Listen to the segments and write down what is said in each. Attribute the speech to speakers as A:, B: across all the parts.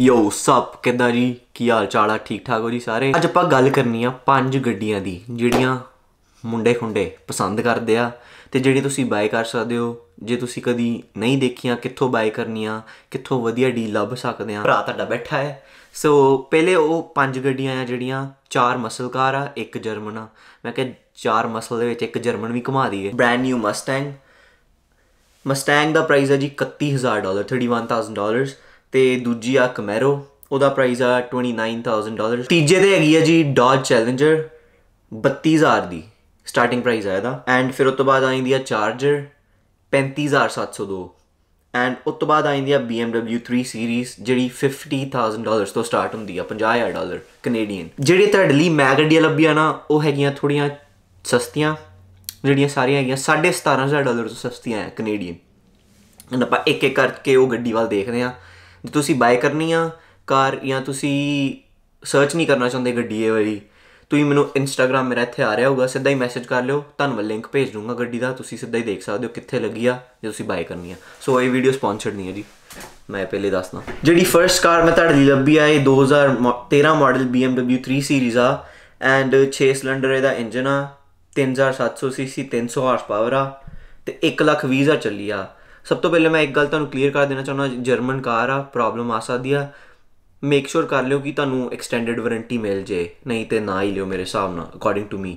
A: ਯੋ ਸਭ ਕਿਦਾਂ ਜੀ ਕੀ ਹਾਲ ਚਾਲ ਆ ਠੀਕ ਠਾਕ ਹੋ ਜੀ ਸਾਰੇ ਅੱਜ ਆਪਾਂ ਗੱਲ ਕਰਨੀ ਆ ਪੰਜ ਗੱਡੀਆਂ ਦੀ ਜਿਹੜੀਆਂ ਮੁੰਡੇ ਖੁੰਡੇ ਪਸੰਦ ਕਰਦੇ ਆ ਤੇ ਜਿਹੜੀ ਤੁਸੀਂ ਬਾਏ ਕਰ ਸਕਦੇ ਹੋ ਜੇ ਤੁਸੀਂ ਕਦੀ ਨਹੀਂ ਦੇਖੀਆਂ ਕਿੱਥੋਂ ਬਾਏ ਕਰਨੀਆਂ ਕਿੱਥੋਂ ਵਧੀਆ ਡੀਲ ਲੱਭ ਸਕਦੇ ਆ ਭਰਾ ਤੁਹਾਡਾ ਬੈਠਾ ਹੈ ਸੋ ਪਹਿਲੇ ਉਹ ਪੰਜ ਗੱਡੀਆਂ ਆ ਜਿਹੜੀਆਂ ਚਾਰ ਮਸਲ ਕਾਰ ਆ ਇੱਕ ਜਰਮਨ ਆ ਮੈਂ ਕਿਹਾ ਚਾਰ ਮਸਲ ਦੇ ਵਿੱਚ ਇੱਕ ਜਰਮਨ ਵੀ ਘੁਮਾ ਦਈਏ ਬ੍ਰੈਂਡ ਨਿਊ ਮਸਟੈਂਗ ਮਸਟੈਂਗ ਦਾ ਪ੍ਰਾਈਸ ਹੈ ਜੀ 31000 ਡਾਲਰ 31000 ਡਾਲਰਸ ਤੇ ਦੂਜੀ ਆ ਕਮੈਰੋ ਉਹਦਾ ਪ੍ਰਾਈਸ ਆ 29000 ਡਾਲਰ ਤੀਜੇ ਤੇ ਹੈਗੀ ਆ ਜੀ ਡੋਜ ਚੈਲੰਜਰ 32000 ਦੀ ਸਟਾਰਟਿੰਗ ਪ੍ਰਾਈਸ ਆ ਇਹਦਾ ਐਂਡ ਫਿਰ ਉਸ ਤੋਂ ਬਾਅਦ ਆਈਂਦੀ ਆ ਚਾਰਜਰ 35702 ਐਂਡ ਉਸ ਤੋਂ ਬਾਅਦ ਆਈਂਦੀ ਆ BMW 3 ਸੀਰੀਜ਼ ਜਿਹੜੀ 50000 ਡਾਲਰਸ ਤੋਂ ਸਟਾਰਟ ਹੁੰਦੀ ਆ 50000 ਡਾਲਰ ਕੈਨੇਡੀਅਨ ਜਿਹੜੇ ਤੁਹਾਡੇ ਲਈ ਮੈਗਡੀਆ ਗੱਡੀਆਂ ਲੱਭੀਆਂ ਨਾ ਉਹ ਹੈਗੀਆਂ ਥੋੜੀਆਂ ਸਸਤੀਆਂ ਜਿਹੜੀਆਂ ਸਾਰੀਆਂ ਹੈਗੀਆਂ 17500 ਡਾਲਰ ਤੋਂ ਸਸਤੀਆਂ ਆ ਕੈਨੇਡੀਅਨ ਅਨਪਾ ਇੱਕ ਇੱਕ ਕਰਕੇ ਉਹ ਗੱਡੀ ਵੱਲ ਦੇਖਦੇ ਆ ਜੇ ਤੁਸੀਂ ਬਾਏ ਕਰਨੀ ਆ ਕਾਰ ਜਾਂ ਤੁਸੀਂ ਸਰਚ ਨਹੀਂ ਕਰਨਾ ਚਾਹੁੰਦੇ ਗੱਡੀ ਇਹ ਵਾਲੀ ਤੁਸੀਂ ਮੈਨੂੰ ਇੰਸਟਾਗ੍ਰam ਮੇਰਾ ਇੱਥੇ ਆ ਰਿਹਾ ਹੋਊਗਾ ਸਿੱਧਾ ਹੀ ਮੈਸੇਜ ਕਰ ਲਿਓ ਤੁਹਾਨੂੰ ਮੈਂ ਲਿੰਕ ਭੇਜ ਦੂੰਗਾ ਗੱਡੀ ਦਾ ਤੁਸੀਂ ਸਿੱਧਾ ਹੀ ਦੇਖ ਸਕਦੇ ਹੋ ਕਿੱਥੇ ਲੱਗੀ ਆ ਜੇ ਤੁਸੀਂ ਬਾਏ ਕਰਨੀ ਆ ਸੋ ਇਹ ਵੀਡੀਓ ਸਪਾਂਸਰਡ ਨਹੀਂ ਹੈ ਜੀ ਮੈਂ ਪਹਿਲੇ ਦੱਸਦਾ ਜਿਹੜੀ ਫਰਸਟ ਕਾਰ ਮੈਂ ਤੁਹਾਡੇ ਲਈ ਲੱਭੀ ਆ ਇਹ 2013 ਮਾਡਲ BMW 3 ਸੀਰੀਜ਼ ਆ ਐਂਡ 6 ਸਿਲੰਡਰ ਇਹਦਾ ਇੰਜਨ ਆ 3700 cc 300 ਹਾਰਸ ਪਾਵਰ ਆ ਤੇ 1 ਲੱਖ 20 ਹਜ਼ਾਰ ਚੱਲੀ ਆ ਸਭ ਤੋਂ ਪਹਿਲੇ ਮੈਂ ਇੱਕ ਗੱਲ ਤੁਹਾਨੂੰ ਕਲੀਅਰ ਕਰ ਦੇਣਾ ਚਾਹੁੰਦਾ ਜਰਮਨ ਕਾਰ ਆ ਪ੍ਰੋਬਲਮ ਆ ਸਕਦੀ ਆ ਮੇਕ ਸ਼ੋਰ ਕਰ ਲਿਓ ਕਿ ਤੁਹਾਨੂੰ ਐਕਸਟੈਂਡਡ ਵਾਰੰਟੀ ਮਿਲ ਜੇ ਨਹੀਂ ਤੇ ਨਾ ਹੀ ਲਿਓ ਮੇਰੇ ਹਿਸਾਬ ਨਾਲ ਅਕੋਰਡਿੰਗ ਟੂ ਮੀ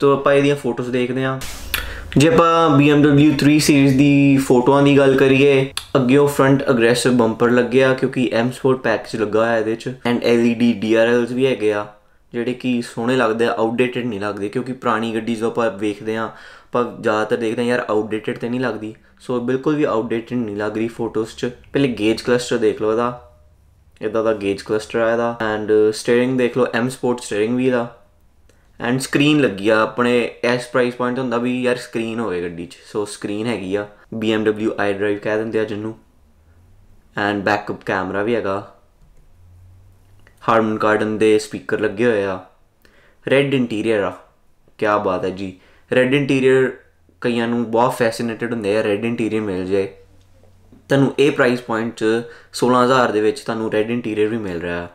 A: ਤੋ ਆਪਾਂ ਇਹਦੀਆਂ ਫੋਟੋਜ਼ ਦੇਖਦੇ ਆ ਜੇ ਆਪਾਂ BMW 3 ਸੀਰੀਜ਼ ਦੀ ਫੋਟੋਆਂ ਦੀ ਗੱਲ ਕਰੀਏ ਅੱਗੇ ਉਹ ਫਰੰਟ ਅਗਰੈਸਿਵ ਬੰਪਰ ਲੱਗਿਆ ਕਿਉਂਕਿ M Sport ਪੈਕੇਜ ਲੱਗਾ ਹੋਇਆ ਇਹਦੇ ਚ ਐਂਡ LED DRLs ਵੀ ਹੈਗੇ ਆ ਜਿਹੜੇ ਕਿ ਸੋਹਣੇ ਲੱਗਦੇ ਆ ਆਊਟਡੇਟਡ ਨਹੀਂ ਲੱਗਦੇ ਕਿਉਂਕਿ ਪੁਰਾਣੀ ਗੱਡੀ ਜੋ ਆਪਾਂ ਵੇਖਦੇ ਆ ਪਰ ਜ਼ਿਆਦਾਤਰ ਦੇਖਦੇ ਯਾਰ ਆਊਟਡੇਟਡ ਤੇ ਨਹੀਂ ਲੱਗਦੀ ਸੋ ਬਿਲਕੁਲ ਵੀ ਆਊਟਡੇਟਡ ਨਹੀਂ ਲੱਗ ਰਹੀ ਫੋਟੋਸ 'ਚ ਪਹਿਲੇ ਗੇਜ ਕਲਸਟਰ ਦੇਖ ਲਓ ਇਹਦਾ ਇਦਾਂ ਦਾ ਗੇਜ ਕਲਸਟਰ ਆਇਆ ਦਾ ਐਂਡ ਸਟੀering ਦੇਖ ਲਓ M Sport ਸਟੀering ਵੀ ਦਾ ਐਂਡ ਸਕਰੀਨ ਲੱਗੀ ਆ ਆਪਣੇ ਐਸ ਪ੍ਰਾਈਸ ਪੁਆਇੰਟ ਹੁੰਦਾ ਵੀ ਯਾਰ ਸਕਰੀਨ ਹੋਵੇ ਗੱਡੀ 'ਚ ਸੋ ਸਕਰੀਨ ਹੈਗੀ ਆ BMW iDrive ਕਹਿ ਦਿੰਦੇ ਆ ਜਿੰਨੂੰ ਐਂਡ ਬੈਕਅਪ ਕੈਮਰਾ ਵੀ ਹੈਗਾ ਹਾਰਮਨ ਗਾਰਡਨ ਦੇ ਸਪੀਕਰ ਲੱਗੇ ਹੋਏ ਆ ਰੈੱਡ ਇੰਟੀਰੀਅਰ ਆ ਕੀ ਬਾਤ ਹੈ ਜੀ ਰੈੱਡ ਇੰਟੀਰੀਅਰ ਕਈਆਂ ਨੂੰ ਬਹੁਤ ਫੈਸੀਨੇਟਡ ਹੁੰਦੇ ਆ ਰੈੱਡ ਇੰਟੀਰੀਅਰ ਮਿਲ ਜਾਏ ਤੁਹਾਨੂੰ ਇਹ ਪ੍ਰਾਈਸ ਪੁਆਇੰਟ ਚ 16000 ਦੇ ਵਿੱਚ ਤੁਹਾਨੂੰ ਰੈੱਡ ਇੰਟੀਰੀਅਰ ਵੀ ਮਿਲ ਰਿਹਾ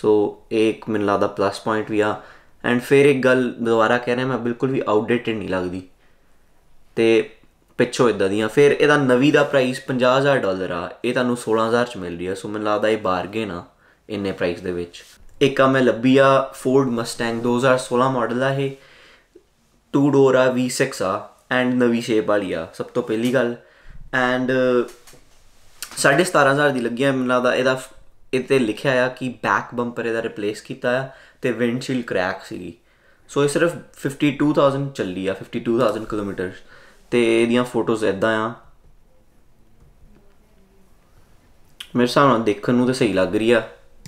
A: ਸੋ ਇਹ ਇੱਕ ਮੈਨੂੰ ਲੱਗਦਾ ਪਲੱਸ ਪੁਆਇੰਟ ਵੀ ਆ ਐਂਡ ਫਿਰ ਇੱਕ ਗੱਲ ਦੁਬਾਰਾ ਕਹਿ ਰਿਹਾ ਮੈਂ ਬਿਲਕੁਲ ਵੀ ਆਊਟਡੇਟਡ ਨਹੀਂ ਲੱਗਦੀ ਤੇ ਪਿੱਛੋਂ ਇਦਾਂ ਦੀਆਂ ਫਿਰ ਇਹਦਾ ਨਵੀਂ ਦਾ ਪ੍ਰਾਈਸ 50000 ਡਾਲਰ ਆ ਇਹ ਤੁਹਾਨੂੰ 16000 ਚ ਮਿਲ ਰਹੀ ਆ ਸੋ ਮੈਨੂੰ ਲੱਗਦਾ ਇਹ ਬਾਰਗੇਨ ਆ ਇੰਨੇ ਪ੍ਰਾਈਸ ਦੇ ਵਿੱਚ ਇੱਕ ਆ ਮੈਂ ਲੱਭੀ ਆ ਫੋਰਡ ਮਸਟੈਂਗ 2016 ਮਾਡਲ ਆ ਇਹ ਟੂ ਡੋਰ ਆ V6 ਆ ਐਂਡ ਨਵੀਂ ਸ਼ੇਪ ਵਾਲੀ ਆ ਸਭ ਤੋਂ ਪਹਿਲੀ ਗੱਲ ਐਂਡ 17000 ਦੀ ਲੱਗੀ ਆ ਮੈਨੂੰ ਦਾ ਇਹਦਾ ਇੱਥੇ ਲਿਖਿਆ ਆ ਕਿ ਬੈਕ ਬੰਪਰ ਇਹਦਾ ਰਿਪਲੇਸ ਕੀਤਾ ਆ ਤੇ ਵਿੰਡਸ਼ੀਲ ਕ੍ਰੈਕ ਸੀਗੀ ਸੋ ਇਹ ਸਿਰਫ 52000 ਚੱਲੀ ਆ 52000 ਕਿਲੋਮੀਟਰ ਤੇ ਇਹਦੀਆਂ ਫੋਟੋਜ਼ ਇਦਾਂ ਆ ਮੇਰੇ ਸਾਹਮਣੇ ਦੇਖਣ ਨੂੰ ਤਾਂ ਸਹੀ ਲੱਗ ਰਹੀ ਆ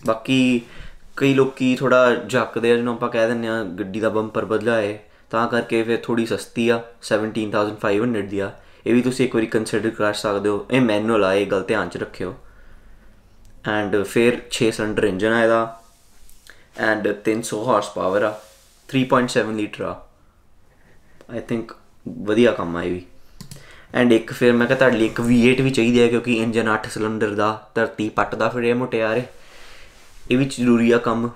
A: ਬਾਕੀ ਕਈ ਲੋਕੀ ਥੋੜਾ ਜੱਕਦੇ ਆ ਜਿਹਨੂੰ ਆਪਾਂ ਕਹਿ ਦਿੰਨੇ ਆ ਗੱਡੀ ਦਾ ਬੰਪਰ ਬਦਲਾਏ ਤਾਂ ਕਰਕੇ ਫਿਰ ਥੋੜੀ ਸਸਤੀ ਆ 17500 ਦੀ ਆ ਇਹ ਵੀ ਤੁਸੀਂ ਇੱਕ ਵਾਰੀ ਕੰਸੀਡਰ ਕਰ ਸਕਦੇ ਹੋ ਇਹ ਮੈਨੂਅਲ ਆ ਇਹ ਗੱਲ ਧਿਆਨ ਚ ਰੱਖਿਓ ਐਂਡ ਫਿਰ 6 ਸਿਲੰਡਰ ਇੰਜਨ ਆ ਇਹਦਾ ਐਂਡ 300 ਹਾਰਸ ਪਾਵਰ ਆ 3.7 ਲੀਟਰ ਆ ਆਈ ਥਿੰਕ ਵਧੀਆ ਕੰਮ ਆਈ ਵੀ ਐਂਡ ਇੱਕ ਫਿਰ ਮੈਂ ਕਿਹਾ ਤੁਹਾਡੇ ਲਈ ਇੱਕ V8 ਵੀ ਚਾਹੀਦੀ ਹੈ ਕਿਉਂਕਿ ਇੰਜਨ 8 ਸਿਲੰਡਰ ਦਾ ਧਰਤੀ ਪੱਟਦਾ ਫਿਰ ਇਹ ਮੋਟਿਆਰੇ ਇਹ ਵੀ ਜ਼ਰੂਰੀ ਆ ਕੰਮ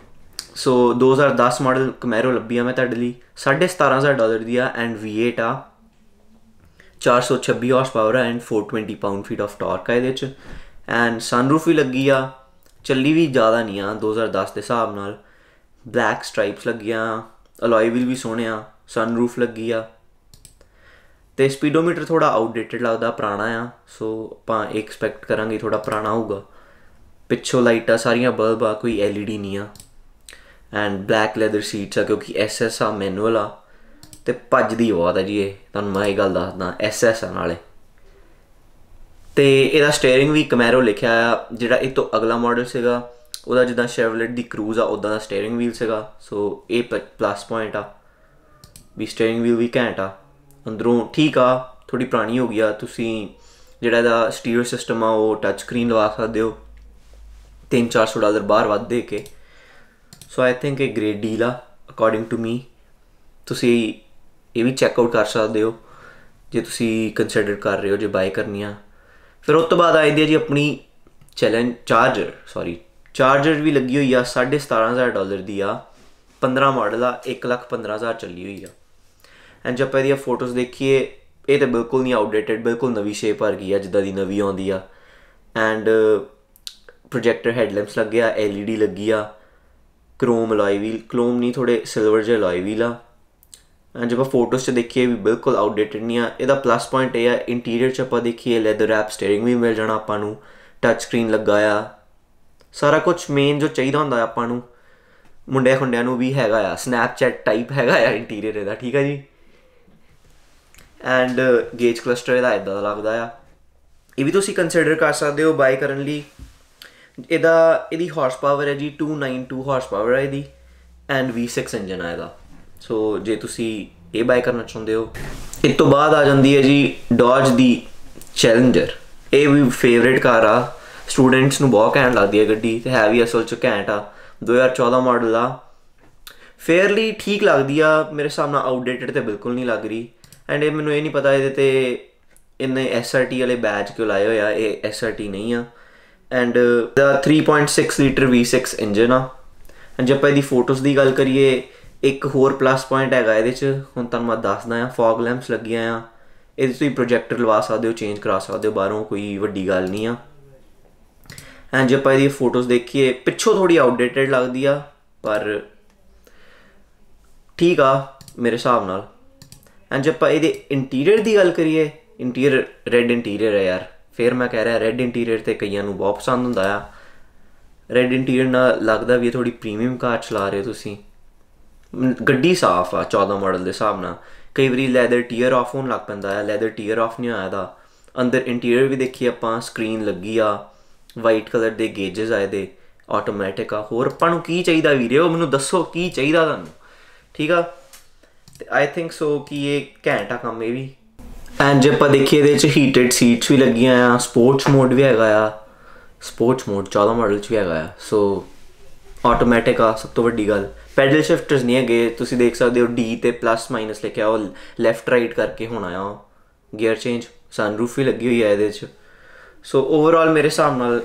A: ਸੋ 2010 ਮਾਡਲ ਕਮੈਰੋ ਲੱਭੀ ਆ ਮੈਂ ਤੁਹਾਡੇ ਲਈ 17500 ਡਾਲਰ ਦੀ ਆ ਐਂਡ V8 ਆ 426 horse power and 420 pound feet of torque ਆ ਇਹਦੇ ਚ ਐਂਡ ਸਨਰੂਫ ਵੀ ਲੱਗੀ ਆ ਚੱਲੀ ਵੀ ਜ਼ਿਆਦਾ ਨਹੀਂ ਆ 2010 ਦੇ ਹਿਸਾਬ ਨਾਲ ਬਲੈਕ ਸਟ੍ਰਾਈਪਸ ਲੱਗੀਆਂ ਅਲੋਏ ਵੀਲ ਵੀ ਸੋਹਣੇ ਆ ਸਨਰੂਫ ਲੱਗੀ ਆ ਤੇ ਸਪੀਡੋਮੀਟਰ ਥੋੜਾ ਆਊਟਡੇਟਡ ਲੱਗਦਾ ਪੁਰਾਣਾ ਆ ਸੋ ਆਪਾਂ ਐਕਸਪੈਕਟ ਕਰਾਂਗੇ ਥੋੜਾ ਪੁਰਾਣਾ ਹੋਊਗਾ ਪਿੱਛੋਂ ਲਾਈਟਾਂ ਸਾਰੀਆਂ ਬਲਬ ਆ ਕੋਈ ਐਲਈਡੀ ਨਹੀਂ ਆ ਐਂਡ ਬਲੈਕ ਲੈਦਰ ਸੀਟਸ ਆ ਕਿਉਂਕਿ ਐਸਐਸ ਆ ਮੈਨੂਅਲ ਆ ਤੇ ਭੱਜਦੀ ਬਹੁਤ ਆ ਜੀ ਇਹ ਤੁਹਾਨੂੰ ਮੈਂ ਇਹ ਗੱਲ ਦੱਸਦਾ ਐਸਐਸ ਆ ਨਾਲੇ ਤੇ ਇਹਦਾ ਸਟੀering ਵੀ ਕਮੈਰੋ ਲਿਖਿਆ ਆ ਜਿਹੜਾ ਇਹ ਤੋਂ ਅਗਲਾ ਮਾਡਲ ਸੀਗਾ ਉਹਦਾ ਜਿੱਦਾਂ ਸ਼ੈਵਲੇਟ ਦੀ ਕਰੂਜ਼ ਆ ਉਦਾਂ ਦਾ ਸਟੀering ਵੀਲ ਸੀਗਾ ਸੋ ਇਹ ਪਲੱਸ ਪੁਆਇੰਟ ਆ ਵੀ ਸਟੀering ਵੀਲ ਵੀ ਘੈਂਟ ਆ ਅੰਦਰੋਂ ਠੀਕ ਆ ਥੋੜੀ ਪੁਰਾਣੀ ਹੋ ਗਈ ਆ ਤੁਸੀਂ ਜਿਹੜਾ ਦਾ ਸਟੀਰੀਓ ਸਿਸਟਮ ਆ ਉਹ ਟੱਚ ਸਕਰੀਨ ਲਵਾ ਸਕਦੇ ਹੋ 3-400 ਡਾਲਰ ਬਾਹਰ ਵੱਧ ਦੇ ਕੇ so I think it great deal ਆ ਅਕੋਰਡਿੰਗ ਟੂ ਮੀ ਤੁਸੀਂ ਇਹ ਵੀ ਚੈੱਕ ਆਊਟ ਕਰ ਸਕਦੇ ਹੋ ਜੇ ਤੁਸੀਂ ਕੰਸੀਡਰ ਕਰ ਰਹੇ ਹੋ ਜੇ ਬਾਈ ਕਰਨੀ ਆ ਫਿਰ ਉਸ ਤੋਂ ਬਾਅਦ ਆਈਦੀ ਹੈ ਜੀ ਆਪਣੀ ਚੈਲੰਜ ਚਾਰਜਰ ਸੌਰੀ ਚਾਰਜਰ ਵੀ ਲੱਗੀ ਹੋਈ ਆ 17500 ਡਾਲਰ ਦੀ ਆ 15 ਮਾਡਲ ਆ 115000 ਚੱਲੀ ਹੋਈ ਆ ਐਂਡ ਜਦ ਪਹਿਲੀਆਂ ਫੋਟੋਜ਼ ਦੇਖੀਏ ਇਹ ਤਾਂ ਬਿਲਕੁਲ ਨਹੀਂ ਆਊਟਡੇਟਡ ਬਿਲਕੁਲ ਨਵੀਂ ਸ਼ੇਪ ਆ ਗਈ ਆ ਜਿੱਦਾਂ ਦੀ ਨਵੀਂ ਆਉਂਦੀ ਆ ਐਂਡ ਪ੍ਰੋਜੈਕਟਰ ਹੈਡਲੈਂਪਸ ਗਿਆ ਐਲਈਡੀ ਲੱਗੀ ਆ क्रोम अलॉय व्हील क्रोम ਨਹੀਂ ਥੋੜੇ ਸਿਲਵਰ ਜੇ अलॉय ਵੀਲ ਆ ਐਂਡ ਜਦੋਂ ਫੋਟੋਸ 'ਚ ਦੇਖੀਏ ਵੀ ਬਿਲਕੁਲ ਆਊਟਡੇਟਡ ਨਹੀਂ ਆ ਇਹਦਾ ਪਲੱਸ ਪੁਆਇੰਟ ਇਹ ਆ ਇੰਟੀਰੀਅਰ 'ਚ ਆਪਾਂ ਦੇਖੀਏ ਲੈਦਰ ਰੈਪ ਸਟੀering ਵੀ ਮਿਲ ਜਾਣਾ ਆਪਾਂ ਨੂੰ ਟੱਚ ਸਕਰੀਨ ਲੱਗਾ ਆ ਸਾਰਾ ਕੁਝ ਮੇਨ ਜੋ ਚਾਹੀਦਾ ਹੁੰਦਾ ਆਪਾਂ ਨੂੰ ਮੁੰਡਿਆਂ ਖੁੰਡਿਆਂ ਨੂੰ ਵੀ ਹੈਗਾ ਆ ਸਨੈਪਚੈਟ ਟਾਈਪ ਹੈਗਾ ਆ ਇੰਟੀਰੀਅਰ ਇਹਦਾ ਠੀਕ ਆ ਜੀ ਐਂਡ ਗੇਜ ਕਲਸਟਰ ਇਹਦਾ ਇਦਾਂ ਲੱਗਦਾ ਆ ਇਹ ਵੀ ਤੁਸੀਂ ਕੰਸੀਡਰ ਕਰ ਸਕਦੇ ਹੋ ਬਾਈ ਕਰਨ ਲਈ ਇਹਦਾ ਇਹਦੀ ਹਾਰਸ ਪਾਵਰ ਹੈ ਜੀ 292 ਹਾਰਸ ਪਾਵਰ ਹੈ ਇਹਦੀ ਐਂਡ V6 ਇੰਜਨ ਹੈ ਇਹਦਾ ਸੋ ਜੇ ਤੁਸੀਂ ਇਹ ਬਾਈ ਕਰਨਾ ਚਾਹੁੰਦੇ ਹੋ ਇਸ ਤੋਂ ਬਾਅਦ ਆ ਜਾਂਦੀ ਹੈ ਜੀ ਡੌਜ ਦੀ ਚੈਲੰਜਰ ਇਹ ਵੀ ਫੇਵਰਿਟ ਕਾਰ ਆ ਸਟੂਡੈਂਟਸ ਨੂੰ ਬਹੁਤ ਘੈਂਟ ਲੱਗਦੀ ਹੈ ਗੱਡੀ ਤੇ ਹੈ ਵੀ ਅਸਲ ਚ ਘੈਂਟ ਆ 2014 ਮਾਡਲ ਆ ਫੇਅਰਲੀ ਠੀਕ ਲੱਗਦੀ ਆ ਮੇਰੇ ਸਾਹਮਣੇ ਆਊਟਡੇਟਡ ਤੇ ਬਿਲਕੁਲ ਨਹੀਂ ਲੱਗ ਰਹੀ ਐਂਡ ਇਹ ਮੈਨੂੰ ਇਹ ਨਹੀਂ ਪਤਾ ਇਹਦੇ ਤੇ ਇਹਨੇ SRT ਵਾਲੇ ਬੈਚ ਕਿਉਂ ਲਾਏ ਹੋਇਆ ਇਹ SRT ਨਹੀਂ ਆ ਐਂਡ ਦਾ 3.6 ਲੀਟਰ V6 ਇੰਜਨ ਆ ਐਂਡ ਜੇ ਆਪਾਂ ਇਹਦੀ ਫੋਟੋਸ ਦੀ ਗੱਲ ਕਰੀਏ ਇੱਕ ਹੋਰ ਪਲੱਸ ਪੁਆਇੰਟ ਹੈਗਾ ਇਹਦੇ 'ਚ ਹੁਣ ਤੁਹਾਨੂੰ ਮੈਂ ਦੱਸਦਾ ਆ ਫੌਗ ਲੈਂਪਸ ਲੱਗੀਆਂ ਆ ਇਹਦੇ ਤੁਸੀਂ ਪ੍ਰੋਜੈਕਟਰ ਲਵਾ ਸਕਦੇ ਹੋ ਚੇਂਜ ਕਰਾ ਸਕਦੇ ਹੋ ਬਾਹਰੋਂ ਕੋਈ ਵੱਡੀ ਗੱਲ ਨਹੀਂ ਆ ਐਂਡ ਜੇ ਆਪਾਂ ਇਹਦੀ ਫੋਟੋਸ ਦੇਖੀਏ ਪਿੱਛੋਂ ਥੋੜੀ ਆਊਟਡੇਟਡ ਲੱਗਦੀ ਆ ਪਰ ਠੀਕ ਆ ਮੇਰੇ ਹਿਸਾਬ ਨਾਲ ਐਂਡ ਜੇ ਆਪਾਂ ਇਹਦੇ ਇੰਟੀਰੀਅਰ ਦੀ ਗੱਲ ਕਰੀਏ ਇੰਟੀਰੀਅਰ ਰੈੱਡ ਇੰਟੀਰੀਅਰ ਹੈ ਯਾਰ ਫਿਰ ਮੈਂ ਕਹਿ ਰਿਹਾ ਰੈੱਡ ਇੰਟੀਰੀਅਰ ਤੇ ਕਈਆਂ ਨੂੰ ਬਹੁਤ ਪਸੰਦ ਹੁੰਦਾ ਆ ਰੈੱਡ ਇੰਟੀਰੀਅਰ ਨਾਲ ਲੱਗਦਾ ਵੀ ਥੋੜੀ ਪ੍ਰੀਮੀਅਮ ਕਾਰ ਚਲਾ ਰਹੇ ਹੋ ਤੁਸੀਂ ਗੱਡੀ ਸਾਫ਼ ਆ 14 ਮਾਡਲ ਦੇ ਹਿਸਾਬ ਨਾਲ ਕਈ ਵਾਰੀ ਲੈਦਰ ਟੀਅਰ ਆਫ ਹੋਣ ਲੱਗ ਪੈਂਦਾ ਆ ਲੈਦਰ ਟੀਅਰ ਆਫ ਨਹੀਂ ਆਇਆ ਦਾ ਅੰਦਰ ਇੰਟੀਰੀਅਰ ਵੀ ਦੇਖੀ ਆਪਾਂ ਸਕਰੀਨ ਲੱਗੀ ਆ ਵਾਈਟ ਕਲਰ ਦੇ ਗੇਜਸ ਆਏ ਦੇ ਆਟੋਮੈਟਿਕ ਆ ਹੋਰ ਆਪਾਂ ਨੂੰ ਕੀ ਚਾਹੀਦਾ ਵੀਰੇ ਉਹ ਮੈਨੂੰ ਦੱਸੋ ਕੀ ਚਾਹੀਦਾ ਤੁਹਾਨੂੰ ਠੀਕ ਆ ਤੇ ਆਈ ਥਿੰਕ ਸੋ ਕਿ ਇਹ ਘੈਂਟਾ ਕੰਮ ਇਹ ਵੀ ਐਂਡ ਜੇ ਆਪਾਂ ਦੇਖੀਏ ਇਹਦੇ ਚ ਹੀਟਡ ਸੀਟਸ ਵੀ ਲੱਗੀਆਂ ਆ ਸਪੋਰਟਸ ਮੋਡ ਵੀ ਹੈਗਾ ਆ ਸਪੋਰਟਸ ਮੋਡ ਚਾਲਾ ਮਾਡਲ ਚ ਵੀ ਹੈਗਾ ਆ ਸੋ ਆਟੋਮੈਟਿਕ ਆ ਸਭ ਤੋਂ ਵੱਡੀ ਗੱਲ ਪੈਡਲ ਸ਼ਿਫਟਰਸ ਨਹੀਂ ਹੈਗੇ ਤੁਸੀਂ ਦੇਖ ਸਕਦੇ ਹੋ ਡੀ ਤੇ ਪਲੱਸ ਮਾਈਨਸ ਲਿਖਿਆ ਉਹ ਲੈਫਟ ਰਾਈਟ ਕਰਕੇ ਹੋਣਾ ਆ ਗੀਅਰ ਚੇਂਜ ਸਨਰੂਫ ਵੀ ਲੱਗੀ ਹੋਈ ਆ ਇਹਦੇ ਚ ਸੋ ਓਵਰਆਲ ਮੇਰੇ ਹਿਸਾਬ ਨਾਲ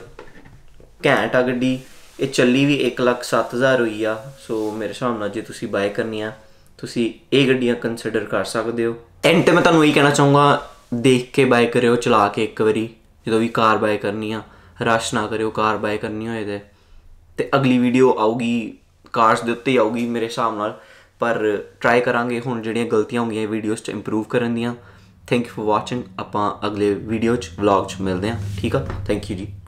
A: ਘੈਂਟ ਆ ਗੱਡੀ ਇਹ ਚੱਲੀ ਵੀ 1,07,000 ਹੋਈ ਆ ਸੋ ਮੇਰੇ ਹਿਸਾਬ ਨਾਲ ਜੇ ਤੁਸੀਂ ਬਾਏ ਕਰਨੀ ਆ ਤੁਸੀਂ ਇਹ ਗੱਡੀਆਂ ਕੰਸੀਡਰ ਕਰ ਸਕਦੇ ਹੋ ਐਂਡ ਤੇ ਮੈਂ ਤੁਹਾਨੂੰ ਇਹ ਕਹਿਣਾ ਚਾਹੂੰਗਾ ਦੇਖ ਕੇ ਬਾਇ ਕਰਿਓ ਚਲਾ ਕੇ ਇੱਕ ਵਾਰੀ ਜਦੋਂ ਵੀ ਕਾਰ ਬਾਇ ਕਰਨੀ ਆ ਰਸ਼ ਨਾ ਕਰਿਓ ਕਾਰ ਬਾਇ ਕਰਨੀ ਹੋਏ ਤੇ ਤੇ ਅਗਲੀ ਵੀਡੀਓ ਆਊਗੀ ਕਾਰਸ ਦੇ ਉੱਤੇ ਆਊਗੀ ਮੇਰੇ ਹਿਸਾਬ ਨਾਲ ਪਰ ਟਰਾਈ ਕਰਾਂਗੇ ਹੁਣ ਜਿਹੜੀਆਂ ਗਲਤੀਆਂ ਹੋ ਗਈਆਂ ਵੀਡੀਓਸ 'ਚ ਇੰਪਰੂਵ ਕਰਨ ਦੀਆਂ ਥੈਂਕ ਯੂ ਫॉर ਵਾਚਿੰਗ ਆਪਾਂ ਅਗਲੇ ਵੀਡੀਓ 'ਚ ਵਲੌਗ 'ਚ ਮਿਲਦੇ ਹਾਂ ਠੀਕ ਆ ਥੈਂਕ ਯੂ ਜੀ